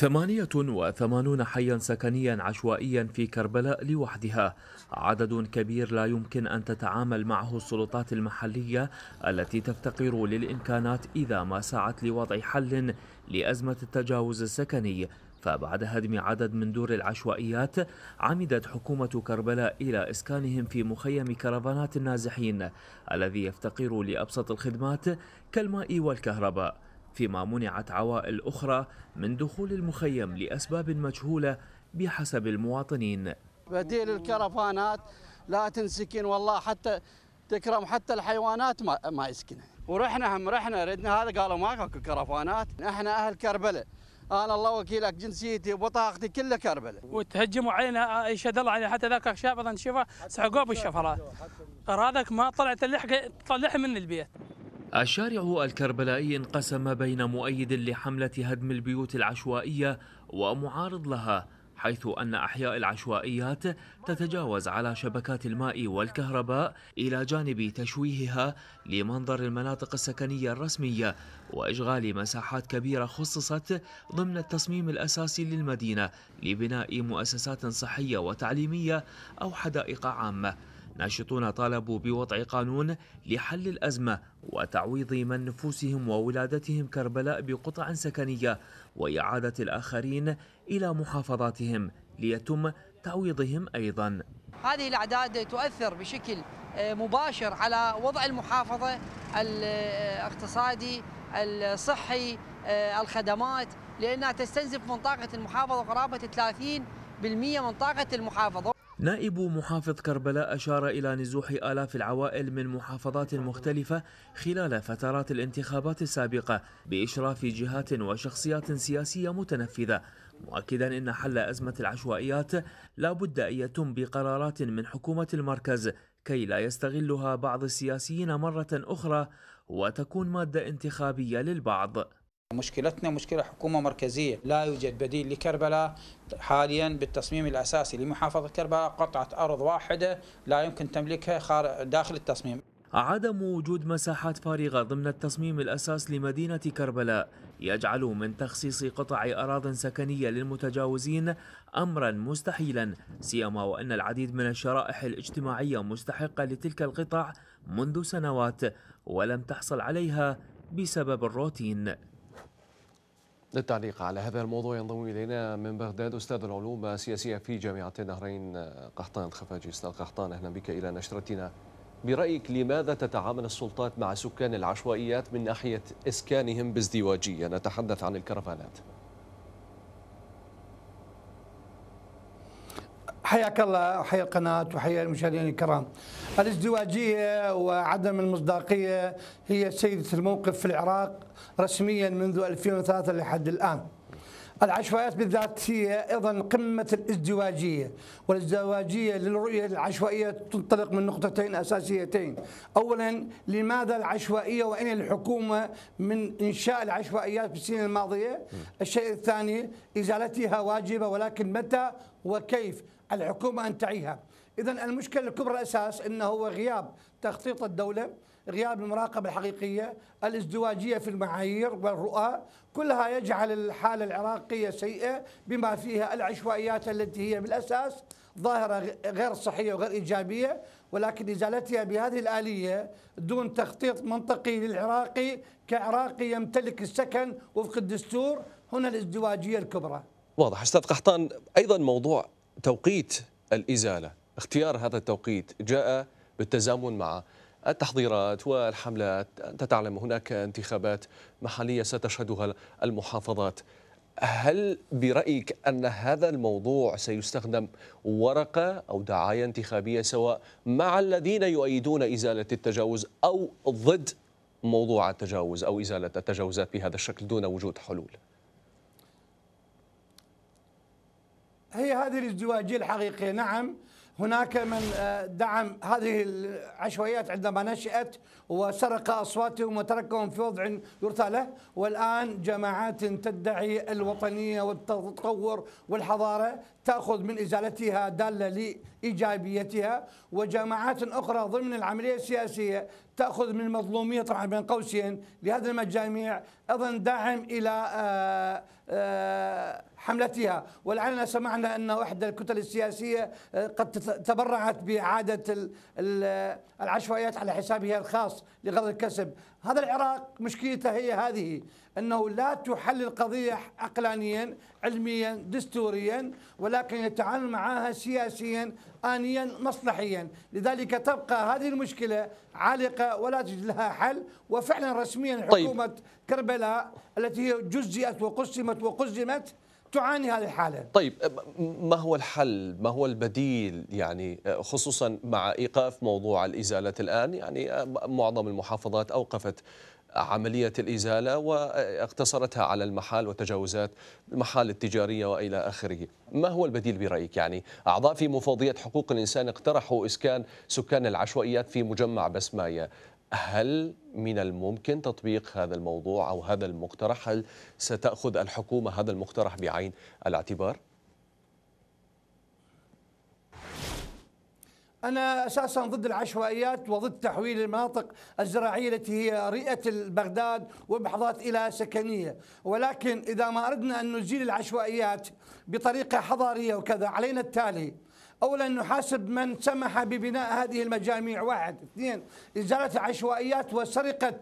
ثمانية وثمانون حيا سكنيا عشوائيا في كربلاء لوحدها عدد كبير لا يمكن أن تتعامل معه السلطات المحلية التي تفتقر للإمكانات إذا ما سعت لوضع حل لأزمة التجاوز السكني فبعد هدم عدد من دور العشوائيات عمدت حكومة كربلاء إلى إسكانهم في مخيم كرفانات النازحين الذي يفتقر لأبسط الخدمات كالماء والكهرباء فيما منعت عوائل أخرى من دخول المخيم لأسباب مجهولة بحسب المواطنين بديل الكرفانات لا تنسكن والله حتى تكرم حتى الحيوانات ما, ما يسكنها ورحنا هم رحنا ردنا هذا قالوا ماكو كرفانات احنا اهل كربلة انا الله وكيلك جنسيتي وبطاقتي كلها كربلة وتهجموا علينا يشهد الله عليه حتى ذاك الشاب اظن شفه سحقوه بالشفرات ارادك ما طلعت اللحقه طلعها من البيت الشارع الكربلائي انقسم بين مؤيد لحملة هدم البيوت العشوائية ومعارض لها حيث أن أحياء العشوائيات تتجاوز على شبكات الماء والكهرباء إلى جانب تشويهها لمنظر المناطق السكنية الرسمية وإشغال مساحات كبيرة خصصت ضمن التصميم الأساسي للمدينة لبناء مؤسسات صحية وتعليمية أو حدائق عامة ناشطون طالبوا بوضع قانون لحل الأزمة وتعويض من نفوسهم وولادتهم كربلاء بقطع سكنية وإعادة الآخرين إلى محافظاتهم ليتم تعويضهم أيضا هذه الأعداد تؤثر بشكل آه، مباشر على وضع المحافظة الاقتصادي الصحي آه، الخدمات لأنها تستنزف منطقة المحافظة قرابة 30% من طاقة المحافظة نائب محافظ كربلاء أشار إلى نزوح آلاف العوائل من محافظات مختلفة خلال فترات الانتخابات السابقة بإشراف جهات وشخصيات سياسية متنفذة مؤكدا أن حل أزمة العشوائيات لا بد أن يتم بقرارات من حكومة المركز كي لا يستغلها بعض السياسيين مرة أخرى وتكون مادة انتخابية للبعض مشكلتنا مشكلة حكومة مركزية لا يوجد بديل لكربلاء حاليا بالتصميم الأساسي لمحافظة كربلاء قطعة أرض واحدة لا يمكن تملكها داخل التصميم عدم وجود مساحات فارغة ضمن التصميم الأساس لمدينة كربلاء يجعل من تخصيص قطع أراض سكنية للمتجاوزين أمرا مستحيلا سيما وأن العديد من الشرائح الاجتماعية مستحقة لتلك القطع منذ سنوات ولم تحصل عليها بسبب الروتين للتعليق على هذا الموضوع ينضم الينا من بغداد استاذ العلوم السياسيه في جامعه النهرين قحطان خفاجي استاذ قحطان اهلا بك الى نشرتنا برايك لماذا تتعامل السلطات مع سكان العشوائيات من ناحيه اسكانهم بازدواجيه نتحدث عن الكرفانات حياك الله وحيا القناه وحيا المشاهدين الكرام الازدواجية وعدم المصداقية هي سيدة الموقف في العراق رسميا منذ 2003 لحد الآن العشوائيات بالذات هي ايضا قمه الازدواجيه، والازدواجيه للرؤيه العشوائيه تنطلق من نقطتين اساسيتين، اولا لماذا العشوائيه وان الحكومه من انشاء العشوائيات في السنين الماضيه؟ الشيء الثاني ازالتها واجبه ولكن متى وكيف؟ الحكومه ان تعيها. اذا المشكله الكبرى الاساس انه هو غياب تخطيط الدوله غياب المراقبة الحقيقية الازدواجية في المعايير والرؤى كلها يجعل الحالة العراقية سيئة بما فيها العشوائيات التي هي بالأساس ظاهرة غير صحية وغير إيجابية ولكن إزالتها بهذه الآلية دون تخطيط منطقي للعراقي كعراقي يمتلك السكن وفق الدستور هنا الازدواجية الكبرى واضح أستاذ قحطان أيضا موضوع توقيت الإزالة اختيار هذا التوقيت جاء بالتزامن مع التحضيرات والحملات أنت تعلم هناك انتخابات محلية ستشهدها المحافظات هل برأيك أن هذا الموضوع سيستخدم ورقة أو دعاية انتخابية سواء مع الذين يؤيدون إزالة التجاوز أو ضد موضوع التجاوز أو إزالة التجاوزات بهذا الشكل دون وجود حلول هي هذه الازدواجية الحقيقية نعم هناك من آه، دعم هذه العشوائيات عندما نشأت وسرق أصواتهم وتركهم في وضع يرثى له والآن جماعات تدعي الوطنية والتطور والحضارة تأخذ من إزالتها دالة لإيجابيتها وجماعات أخرى ضمن العملية السياسية تأخذ من مظلومية طبعا بين قوسين لهذه المجاميع أيضا دعم إلى آآ آه، آآ آه، حملتها ولعلنا سمعنا أن احدى الكتل السياسية آه، قد تبرعت بإعادة آه، العشوائيات على حسابها الخاص لغرض الكسب هذا العراق مشكلته هي هذه أنه لا تحل القضية عقلانيا علميا دستوريا ولكن يتعامل معها سياسيا آنيا مصلحيا لذلك تبقى هذه المشكلة عالقة ولا تجد لها حل وفعلا رسميا طيب. حكومة طيب. كربلاء التي هي جزئت وقسمت وقزمت تعاني هذه الحالة طيب ما هو الحل ما هو البديل يعني أه، خصوصا مع إيقاف موضوع الإزالة الآن يعني أه، معظم المحافظات أوقفت عملية الإزالة واقتصرتها على المحال وتجاوزات المحال التجارية وإلى آخره ما هو البديل برأيك يعني أعضاء في مفوضية حقوق الإنسان اقترحوا إسكان سكان العشوائيات في مجمع بسماية هل من الممكن تطبيق هذا الموضوع أو هذا المقترح هل ستأخذ الحكومة هذا المقترح بعين الاعتبار؟ أنا أساسا ضد العشوائيات وضد تحويل المناطق الزراعية التي هي رئة بغداد ومحافظات إلى سكنية ولكن إذا ما أردنا أن نزيل العشوائيات بطريقة حضارية وكذا علينا التالي أولا نحاسب من سمح ببناء هذه المجاميع واحد اثنين إزالة العشوائيات وسرقة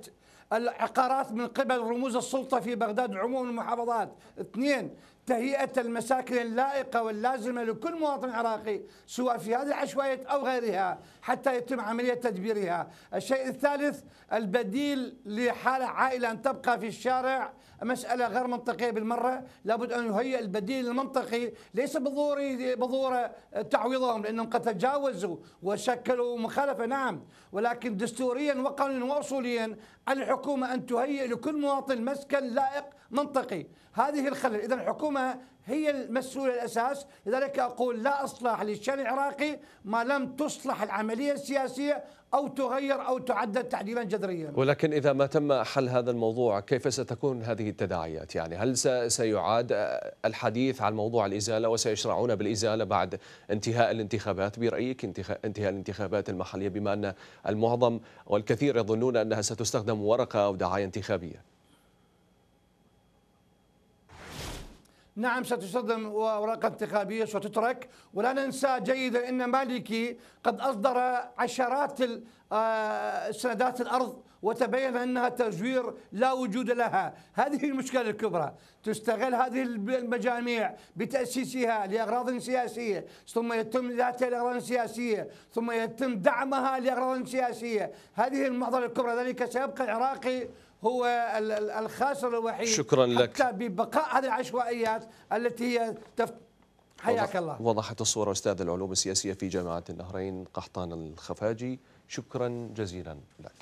العقارات من قبل رموز السلطة في بغداد وعموم المحافظات اثنين تهيئة المساكن اللائقة واللازمة لكل مواطن عراقي سواء في هذه العشوائية أو غيرها حتى يتم عملية تدبيرها الشيء الثالث البديل لحالة عائلة أن تبقى في الشارع مسألة غير منطقية بالمرة لابد أن يهيئ البديل المنطقي ليس بضروري بضرورة تعويضهم لأنهم قد تجاوزوا وشكلوا مخالفة نعم ولكن دستوريا وقانونيا وأصوليا على الحكومة أن تهيئ لكل مواطن مسكن لائق منطقي هذه الخلل إذا الحكومة الحكومة هي المسؤولة الأساس لذلك أقول لا إصلاح للشأن العراقي ما لم تصلح العملية السياسية أو تغير أو تعدل تعديلا جذريا ولكن إذا ما تم حل هذا الموضوع كيف ستكون هذه التداعيات يعني هل سيعاد الحديث عن موضوع الإزالة وسيشرعون بالإزالة بعد انتهاء الانتخابات برأيك انتهاء الانتخابات المحلية بما أن المعظم والكثير يظنون أنها ستستخدم ورقة أو دعاية انتخابية نعم ستصدم اوراق انتخابيه ستترك ولا ننسى جيدا ان مالكي قد اصدر عشرات آه، سندات الارض وتبين انها تزوير لا وجود لها، هذه المشكله الكبرى، تستغل هذه المجاميع بتاسيسها لاغراض سياسيه، ثم يتم ذاتها لاغراض سياسيه، ثم يتم دعمها لاغراض سياسيه، هذه المعضله الكبرى، ذلك سيبقى العراقي هو الخاسر الوحيد شكرا لك حتى ببقاء هذه العشوائيات التي هي تف... حياك الله وضحت الصورة أستاذ العلوم السياسية في جامعة النهرين قحطان الخفاجي شكرا جزيلا لك